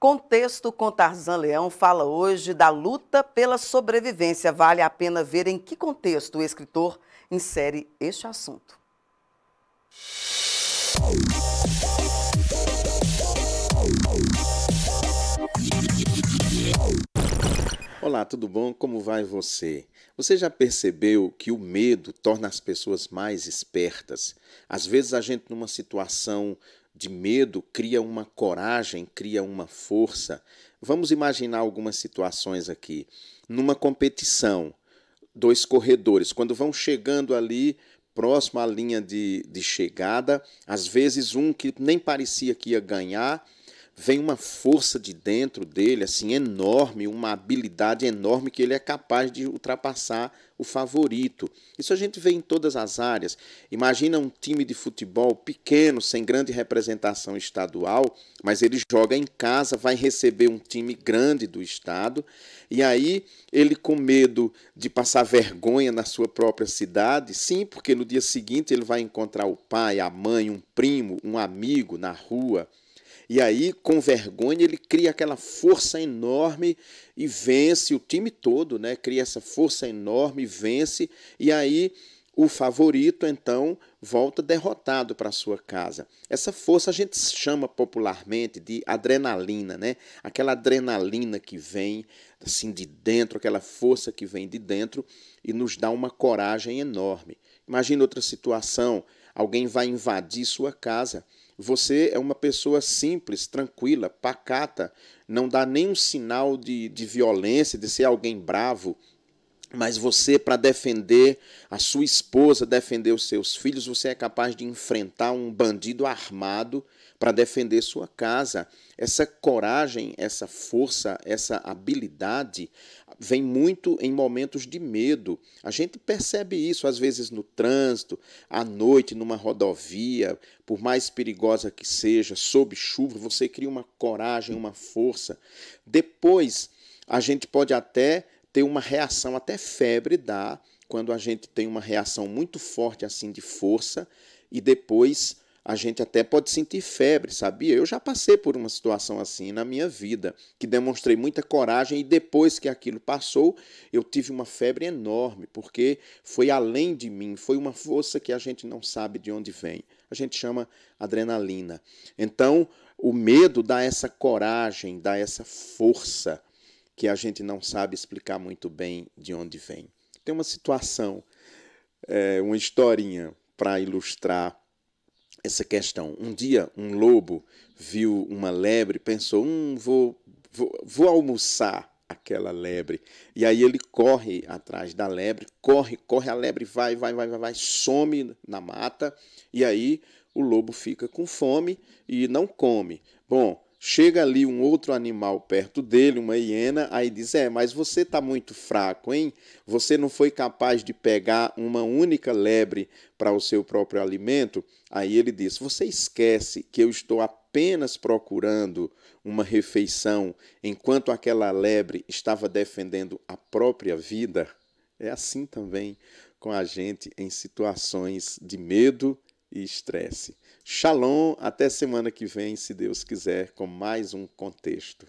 Contexto com Tarzan Leão fala hoje da luta pela sobrevivência. Vale a pena ver em que contexto o escritor insere este assunto. Olá, tudo bom? Como vai você? Você já percebeu que o medo torna as pessoas mais espertas? Às vezes a gente numa situação de medo cria uma coragem, cria uma força. Vamos imaginar algumas situações aqui. Numa competição, dois corredores, quando vão chegando ali próximo à linha de, de chegada, às vezes um que nem parecia que ia ganhar vem uma força de dentro dele assim enorme, uma habilidade enorme que ele é capaz de ultrapassar o favorito. Isso a gente vê em todas as áreas. Imagina um time de futebol pequeno, sem grande representação estadual, mas ele joga em casa, vai receber um time grande do estado, e aí ele com medo de passar vergonha na sua própria cidade, sim, porque no dia seguinte ele vai encontrar o pai, a mãe, um primo, um amigo na rua, e aí, com vergonha, ele cria aquela força enorme e vence o time todo, né? Cria essa força enorme, vence, e aí o favorito então volta derrotado para sua casa. Essa força a gente chama popularmente de adrenalina, né? Aquela adrenalina que vem assim de dentro, aquela força que vem de dentro e nos dá uma coragem enorme. Imagina outra situação, alguém vai invadir sua casa você é uma pessoa simples, tranquila, pacata, não dá nenhum sinal de, de violência, de ser alguém bravo, mas você, para defender a sua esposa, defender os seus filhos, você é capaz de enfrentar um bandido armado para defender sua casa. Essa coragem, essa força, essa habilidade vem muito em momentos de medo. A gente percebe isso, às vezes, no trânsito, à noite, numa rodovia, por mais perigosa que seja, sob chuva, você cria uma coragem, uma força. Depois, a gente pode até ter uma reação, até febre dá, quando a gente tem uma reação muito forte assim de força e depois a gente até pode sentir febre, sabia? Eu já passei por uma situação assim na minha vida, que demonstrei muita coragem e depois que aquilo passou, eu tive uma febre enorme, porque foi além de mim, foi uma força que a gente não sabe de onde vem. A gente chama adrenalina. Então, o medo dá essa coragem, dá essa força que a gente não sabe explicar muito bem de onde vem. Tem uma situação, é, uma historinha para ilustrar essa questão. Um dia, um lobo viu uma lebre, pensou: hum, vou, vou, vou almoçar aquela lebre. E aí ele corre atrás da lebre, corre, corre, a lebre vai, vai, vai, vai, vai, some na mata. E aí o lobo fica com fome e não come. Bom, Chega ali um outro animal perto dele, uma hiena, aí diz: É, mas você está muito fraco, hein? Você não foi capaz de pegar uma única lebre para o seu próprio alimento? Aí ele diz: Você esquece que eu estou apenas procurando uma refeição enquanto aquela lebre estava defendendo a própria vida? É assim também com a gente em situações de medo e estresse. Shalom, até semana que vem, se Deus quiser, com mais um contexto.